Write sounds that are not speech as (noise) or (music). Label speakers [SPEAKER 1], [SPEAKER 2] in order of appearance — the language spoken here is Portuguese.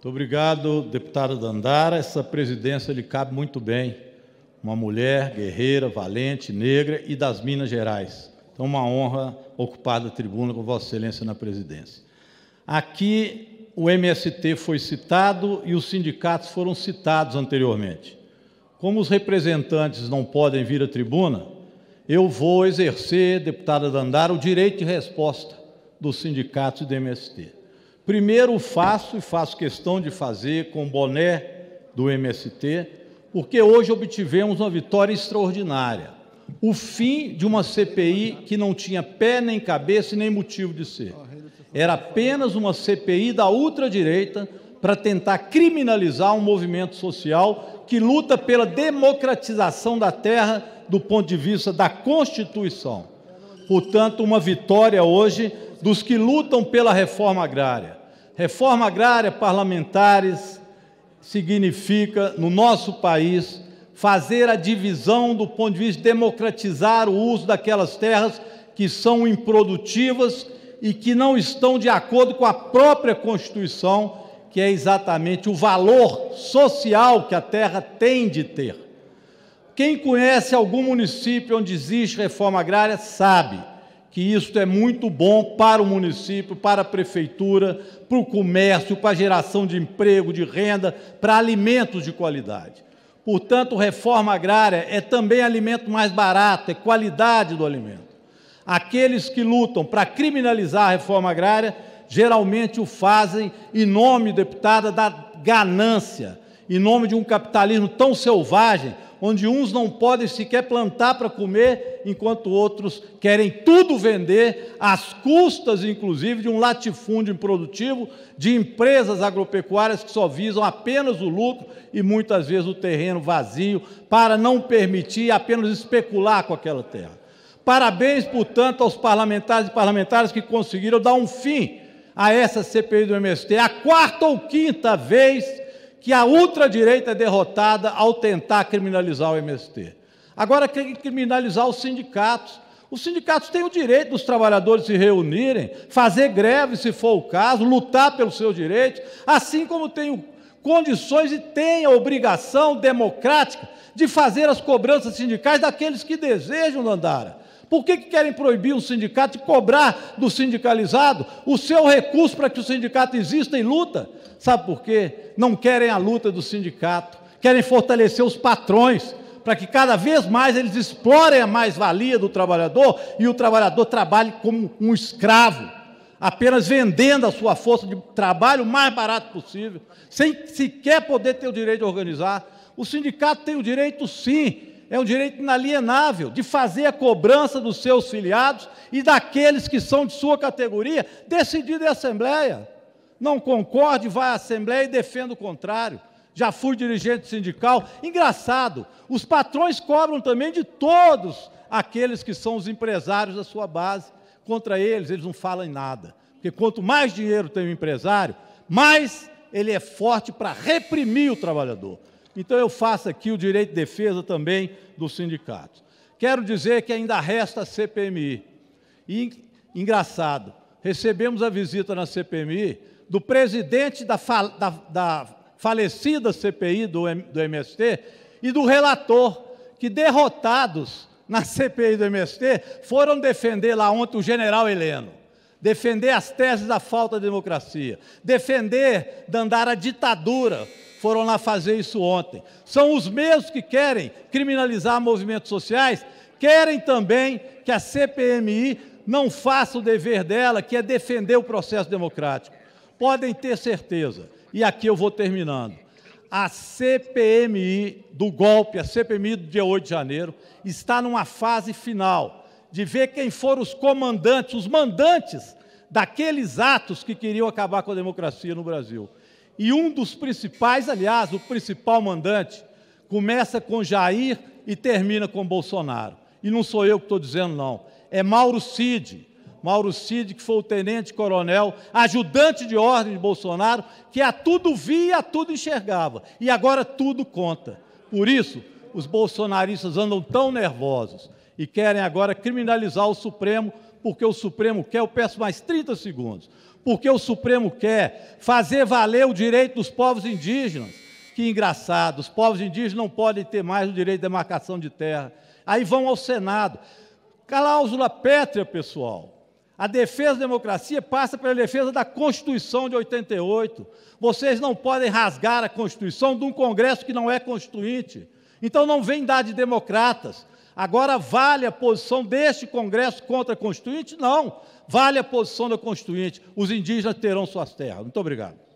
[SPEAKER 1] Muito obrigado, deputada Dandara. Essa presidência lhe cabe muito bem. Uma mulher guerreira, valente, negra e das Minas Gerais. Então, uma honra ocupar a tribuna com Vossa Excelência na presidência. Aqui, o MST foi citado e os sindicatos foram citados anteriormente. Como os representantes não podem vir à tribuna, eu vou exercer, deputada Dandara, o direito de resposta dos sindicatos e do MST. Primeiro faço e faço questão de fazer com o boné do MST, porque hoje obtivemos uma vitória extraordinária. O fim de uma CPI que não tinha pé, nem cabeça e nem motivo de ser. Era apenas uma CPI da ultradireita para tentar criminalizar um movimento social que luta pela democratização da terra do ponto de vista da Constituição portanto, uma vitória hoje dos que lutam pela reforma agrária. Reforma agrária, parlamentares, significa, no nosso país, fazer a divisão do ponto de vista de democratizar o uso daquelas terras que são improdutivas e que não estão de acordo com a própria Constituição, que é exatamente o valor social que a terra tem de ter. Quem conhece algum município onde existe reforma agrária sabe que isso é muito bom para o município, para a prefeitura, para o comércio, para a geração de emprego, de renda, para alimentos de qualidade. Portanto, reforma agrária é também alimento mais barato, é qualidade do alimento. Aqueles que lutam para criminalizar a reforma agrária geralmente o fazem em nome, deputada, da ganância, em nome de um capitalismo tão selvagem onde uns não podem sequer plantar para comer, enquanto outros querem tudo vender, às custas, inclusive, de um latifúndio improdutivo, de empresas agropecuárias que só visam apenas o lucro e muitas vezes o terreno vazio, para não permitir apenas especular com aquela terra. Parabéns, portanto, aos parlamentares e parlamentares que conseguiram dar um fim a essa CPI do MST, a quarta ou quinta vez que a ultradireita é derrotada ao tentar criminalizar o MST. Agora quer criminalizar os sindicatos. Os sindicatos têm o direito dos trabalhadores se reunirem, fazer greve, se for o caso, lutar pelos seus direitos, assim como têm condições e têm a obrigação democrática de fazer as cobranças sindicais daqueles que desejam, Landara. Por que, que querem proibir um sindicato de cobrar do sindicalizado o seu recurso para que o sindicato exista e luta? Sabe por quê? Não querem a luta do sindicato, querem fortalecer os patrões, para que cada vez mais eles explorem a mais-valia do trabalhador e o trabalhador trabalhe como um escravo, apenas vendendo a sua força de trabalho o mais barato possível, sem sequer poder ter o direito de organizar. O sindicato tem o direito, sim, é um direito inalienável de fazer a cobrança dos seus filiados e daqueles que são de sua categoria, decidido em assembleia não concorde, vai à Assembleia e defenda o contrário. Já fui dirigente sindical. Engraçado, os patrões cobram também de todos aqueles que são os empresários da sua base. Contra eles, eles não falam em nada. Porque quanto mais dinheiro tem o empresário, mais ele é forte para reprimir o trabalhador. Então eu faço aqui o direito de defesa também dos sindicatos. Quero dizer que ainda resta a CPMI. E, engraçado, recebemos a visita na CPMI do presidente da, da, da falecida CPI do, do MST e do relator, que derrotados na (laughs) CPI do MST foram defender lá ontem o general Heleno defender as teses da falta de democracia, defender andar a ditadura. Foram lá fazer isso ontem. São os mesmos que querem criminalizar movimentos sociais, querem também que a CPMI não faça o dever dela, que é defender o processo democrático podem ter certeza, e aqui eu vou terminando, a CPMI do golpe, a CPMI do dia 8 de janeiro, está numa fase final de ver quem foram os comandantes, os mandantes daqueles atos que queriam acabar com a democracia no Brasil. E um dos principais, aliás, o principal mandante, começa com Jair e termina com Bolsonaro. E não sou eu que estou dizendo, não. É Mauro Cid, Mauro Cid, que foi o tenente-coronel, ajudante de ordem de Bolsonaro, que a tudo via, a tudo enxergava. E agora tudo conta. Por isso, os bolsonaristas andam tão nervosos e querem agora criminalizar o Supremo, porque o Supremo quer, eu peço mais 30 segundos, porque o Supremo quer fazer valer o direito dos povos indígenas. Que engraçado, os povos indígenas não podem ter mais o direito de demarcação de terra. Aí vão ao Senado. Cláusula pétrea, pessoal. A defesa da democracia passa pela defesa da Constituição de 88. Vocês não podem rasgar a Constituição de um Congresso que não é constituinte. Então não vem dar de democratas. Agora vale a posição deste Congresso contra a Constituinte? Não. Vale a posição da Constituinte. Os indígenas terão suas terras. Muito obrigado.